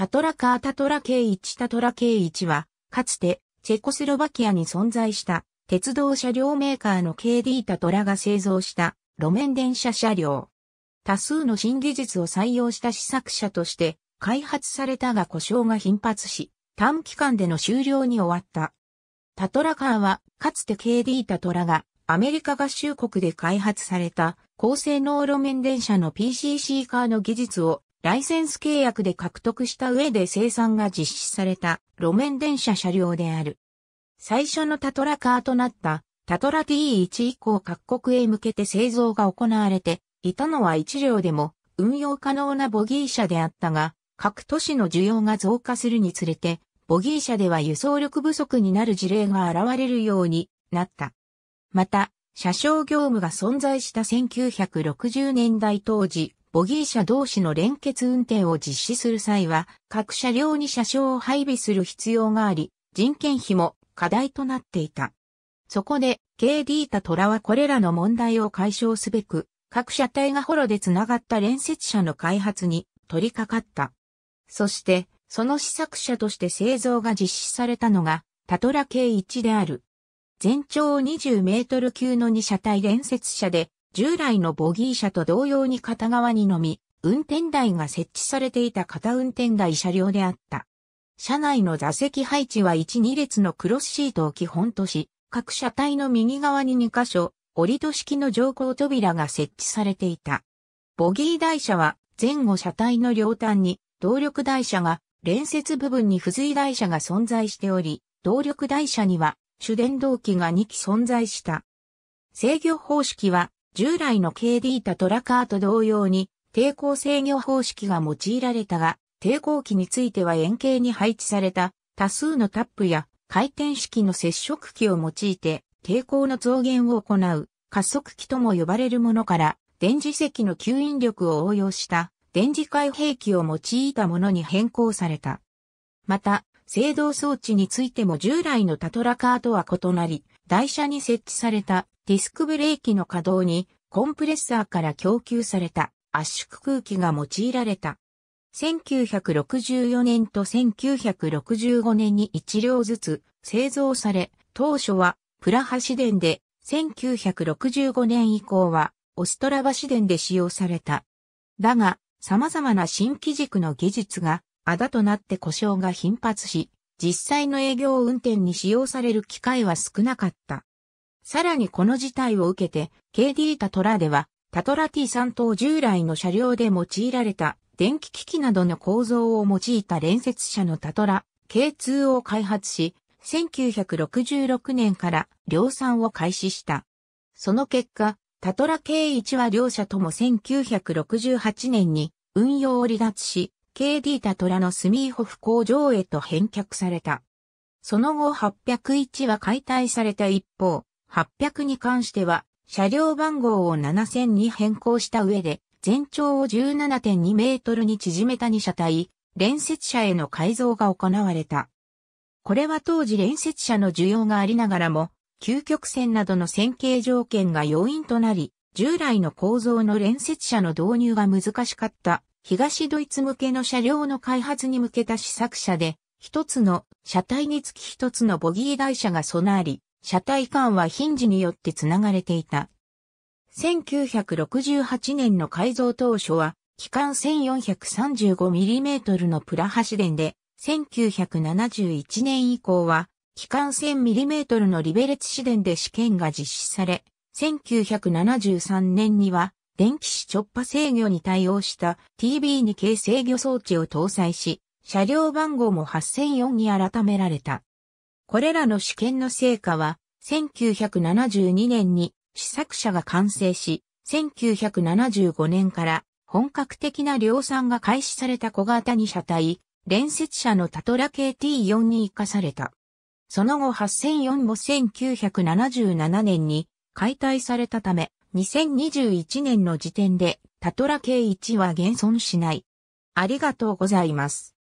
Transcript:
タトラカータトラ K1 タトラ K1 は、かつて、チェコスロバキアに存在した、鉄道車両メーカーの KD タトラが製造した、路面電車車両。多数の新技術を採用した試作車として、開発されたが故障が頻発し、短期間での終了に終わった。タトラカーは、かつて KD タトラが、アメリカ合衆国で開発された、高性能路面電車の PCC カーの技術をライセンス契約で獲得した上で生産が実施された路面電車車両である。最初のタトラカーとなったタトラ T1 以降各国へ向けて製造が行われていたのは1両でも運用可能なボギー車であったが、各都市の需要が増加するにつれて、ボギー車では輸送力不足になる事例が現れるようになった。また、車掌業務が存在した1960年代当時、ボギー車同士の連結運転を実施する際は、各車両に車掌を配備する必要があり、人件費も課題となっていた。そこで、KD タトラはこれらの問題を解消すべく、各車体がホロで繋がった連接車の開発に取り掛かった。そして、その試作車として製造が実施されたのが、タトラ K1 である。全長20メートル級の2車体連接車で、従来のボギー車と同様に片側にのみ、運転台が設置されていた片運転台車両であった。車内の座席配置は1、2列のクロスシートを基本とし、各車体の右側に2箇所、折戸式の乗降扉が設置されていた。ボギー台車は前後車体の両端に動力台車が連接部分に付随台車が存在しており、動力台車には主電動機が2機存在した。制御方式は従来の KD タトラカーと同様に抵抗制御方式が用いられたが、抵抗機については円形に配置された多数のタップや回転式の接触機を用いて抵抗の増減を行う加速器とも呼ばれるものから電磁石の吸引力を応用した電磁開閉器を用いたものに変更された。また、制動装置についても従来のタトラカーとは異なり、台車に設置されたディスクブレーキの稼働にコンプレッサーから供給された圧縮空気が用いられた。1964年と1965年に1両ずつ製造され、当初はプラハ市電で、1965年以降はオストラバ市電で使用された。だが、様々な新機軸の技術があだとなって故障が頻発し、実際の営業運転に使用される機会は少なかった。さらにこの事態を受けて、KD タトラでは、タトラ T3 等従来の車両で用いられた電気機器などの構造を用いた連接車のタトラ K2 を開発し、1966年から量産を開始した。その結果、タトラ K1 は両社とも1968年に運用を離脱し、KD タトラのスミーホフ工場へと返却された。その後801は解体された一方、800に関しては、車両番号を7000に変更した上で、全長を17.2メートルに縮めた2車体、連接車への改造が行われた。これは当時連接車の需要がありながらも、究極線などの線形条件が要因となり、従来の構造の連接車の導入が難しかった東ドイツ向けの車両の開発に向けた試作車で、一つの車体につき一つのボギー台車が備わり、車体間はヒンジによってつながれていた。1968年の改造当初は、機関 1435mm のプラハ市電で、1971年以降は、機関 1000mm のリベレツ市電で試験が実施され、1973年には、電気視直波制御に対応した TB2 系制御装置を搭載し、車両番号も8004に改められた。これらの試験の成果は、1972年に試作車が完成し、1975年から本格的な量産が開始された小型に車体、連接車のタトラ KT4 に生かされた。その後8004も1977年に解体されたため、2021年の時点でタトラ K1 は現存しない。ありがとうございます。